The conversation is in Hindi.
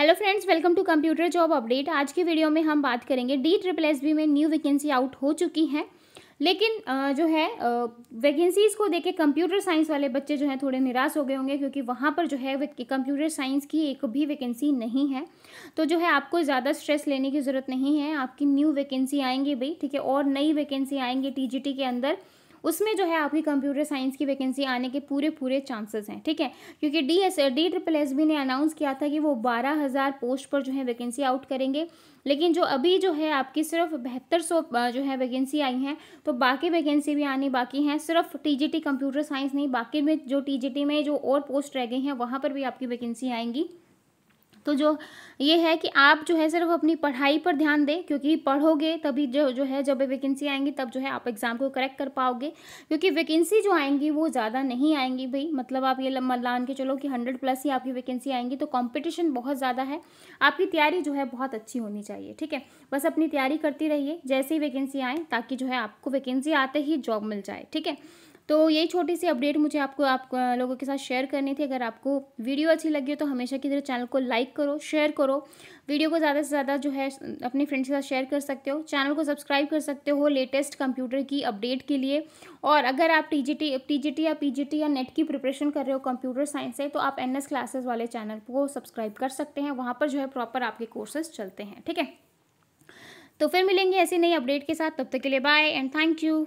hello friends welcome to computer job update आज की वीडियो में हम बात करेंगे डी ट्रिपल एस बी में न्यू वैकेंसी आउट हो चुकी हैं लेकिन जो है वैकेंसीज़ को देखे कंप्यूटर साइंस वाले बच्चे जो हैं थोड़े निराश हो गए होंगे क्योंकि वहाँ पर जो है कंप्यूटर साइंस की एक भी वैकेंसी नहीं है तो जो है आपको ज़्यादा स्ट्रेस लेने की ज़रूरत नहीं है आपकी न्यू वैकेंसी आएंगी भाई ठीक है और नई वैकेंसी आएंगी टी के अंदर उसमें जो है आपकी कंप्यूटर साइंस की वैकेंसी आने के पूरे पूरे चांसेस हैं ठीक है क्योंकि D S D triple S B ने अनाउंस किया था कि वो बारह हज़ार पोस्ट पर जो है वैकेंसी आउट करेंगे लेकिन जो अभी जो है आपकी सिर्फ बहत्तर सौ जो है वैकेंसी आई हैं तो बाकी वैकेंसी भी आनी बाकी हैं सिर्फ टी कंप्यूटर साइंस नहीं बाकी में जो टी में जो और पोस्ट रह गई हैं वहाँ पर भी आपकी वैकेंसी आएंगी तो जो ये है कि आप जो है सिर्फ अपनी पढ़ाई पर ध्यान दें क्योंकि पढ़ोगे तभी जो जो है जब वैकेंसी आएंगी तब जो है आप एग्ज़ाम को करेक्ट कर पाओगे क्योंकि वैकेंसी जो आएंगी वो ज़्यादा नहीं आएंगी भाई मतलब आप ये मान के चलो कि हंड्रेड प्लस ही आपकी वैकेंसी आएंगी तो कॉम्पिटिशन बहुत ज़्यादा है आपकी तैयारी जो है बहुत अच्छी होनी चाहिए ठीक है बस अपनी तैयारी करती रहिए जैसे ही वैकेंसी आए ताकि जो है आपको वैकेंसी आते ही जॉब मिल जाए ठीक है तो यही छोटी सी अपडेट मुझे आपको आप लोगों के साथ शेयर करनी थी अगर आपको वीडियो अच्छी लगी हो तो हमेशा की तरह चैनल को लाइक करो शेयर करो वीडियो को ज़्यादा से ज़्यादा जो है अपने फ्रेंड्स के साथ शेयर कर सकते हो चैनल को सब्सक्राइब कर सकते हो लेटेस्ट कंप्यूटर की अपडेट के लिए और अगर आप टी जी या पी या नेट की प्रिपरेशन कर रहे हो कंप्यूटर साइंस से तो आप एन क्लासेस वाले चैनल को सब्सक्राइब कर सकते हैं वहाँ पर जो है प्रॉपर आपके कोर्सेज चलते हैं ठीक है तो फिर मिलेंगे ऐसी नई अपडेट के साथ तब तक के लिए बाय एंड थैंक यू